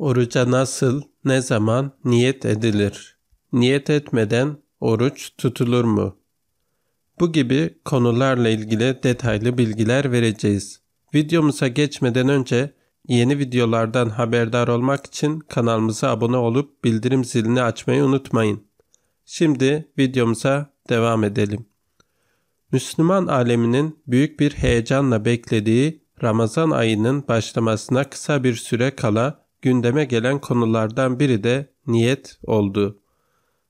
Oruca nasıl, ne zaman niyet edilir? Niyet etmeden oruç tutulur mu? Bu gibi konularla ilgili detaylı bilgiler vereceğiz. Videomuza geçmeden önce yeni videolardan haberdar olmak için kanalımıza abone olup bildirim zilini açmayı unutmayın. Şimdi videomuza devam edelim. Müslüman aleminin büyük bir heyecanla beklediği Ramazan ayının başlamasına kısa bir süre kala gündeme gelen konulardan biri de niyet oldu.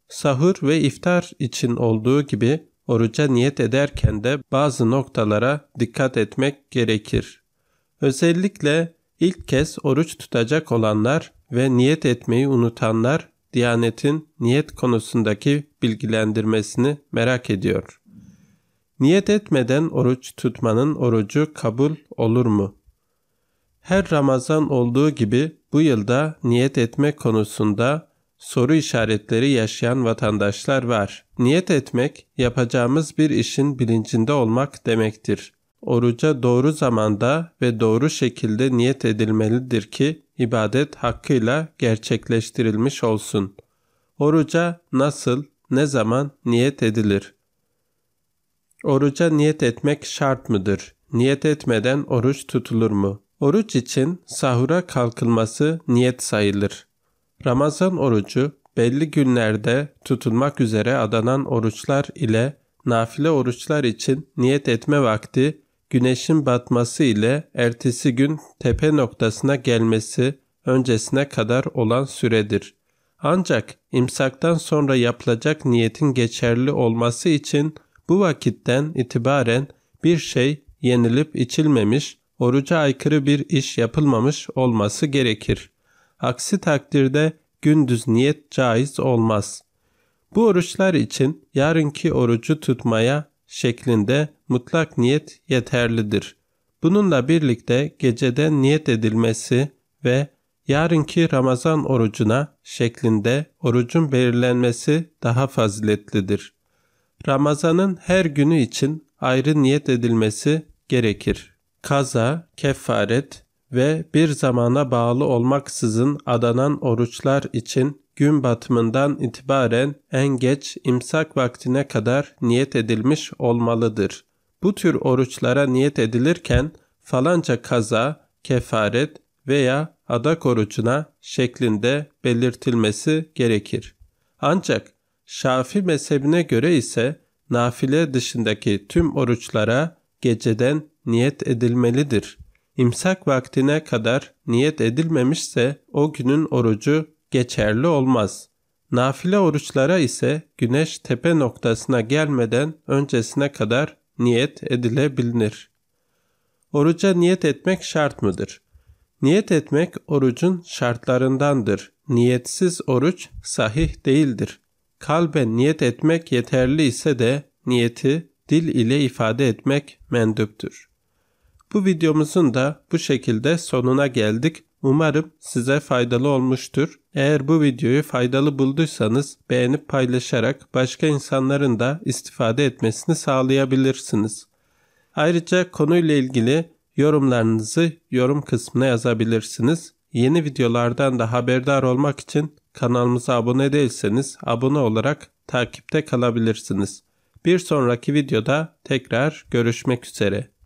Sahur ve iftar için olduğu gibi oruca niyet ederken de bazı noktalara dikkat etmek gerekir. Özellikle ilk kez oruç tutacak olanlar ve niyet etmeyi unutanlar Diyanet'in niyet konusundaki bilgilendirmesini merak ediyor. Niyet etmeden oruç tutmanın orucu kabul olur mu? Her Ramazan olduğu gibi bu yılda niyet etmek konusunda soru işaretleri yaşayan vatandaşlar var. Niyet etmek yapacağımız bir işin bilincinde olmak demektir. Oruca doğru zamanda ve doğru şekilde niyet edilmelidir ki ibadet hakkıyla gerçekleştirilmiş olsun. Oruca nasıl, ne zaman niyet edilir? Oruca niyet etmek şart mıdır? Niyet etmeden oruç tutulur mu? Oruç için sahura kalkılması niyet sayılır. Ramazan orucu belli günlerde tutulmak üzere adanan oruçlar ile nafile oruçlar için niyet etme vakti güneşin batması ile ertesi gün tepe noktasına gelmesi öncesine kadar olan süredir. Ancak imsaktan sonra yapılacak niyetin geçerli olması için bu vakitten itibaren bir şey yenilip içilmemiş oruca aykırı bir iş yapılmamış olması gerekir. Aksi takdirde gündüz niyet caiz olmaz. Bu oruçlar için yarınki orucu tutmaya şeklinde mutlak niyet yeterlidir. Bununla birlikte gecede niyet edilmesi ve yarınki Ramazan orucuna şeklinde orucun belirlenmesi daha faziletlidir. Ramazanın her günü için ayrı niyet edilmesi gerekir kaza, kefaret ve bir zamana bağlı olmaksızın adanan oruçlar için gün batımından itibaren en geç imsak vaktine kadar niyet edilmiş olmalıdır. Bu tür oruçlara niyet edilirken falanca kaza, kefaret veya adak orucuna şeklinde belirtilmesi gerekir. Ancak Şafi mezhebine göre ise nafile dışındaki tüm oruçlara geceden niyet edilmelidir. İmsak vaktine kadar niyet edilmemişse o günün orucu geçerli olmaz. Nafile oruçlara ise güneş tepe noktasına gelmeden öncesine kadar niyet edilebilir. Oruca niyet etmek şart mıdır? Niyet etmek orucun şartlarındandır. Niyetsiz oruç sahih değildir. Kalben niyet etmek yeterli ise de niyeti dil ile ifade etmek mendüptür. Bu videomuzun da bu şekilde sonuna geldik. Umarım size faydalı olmuştur. Eğer bu videoyu faydalı bulduysanız beğenip paylaşarak başka insanların da istifade etmesini sağlayabilirsiniz. Ayrıca konuyla ilgili yorumlarınızı yorum kısmına yazabilirsiniz. Yeni videolardan da haberdar olmak için kanalımıza abone değilseniz abone olarak takipte kalabilirsiniz. Bir sonraki videoda tekrar görüşmek üzere.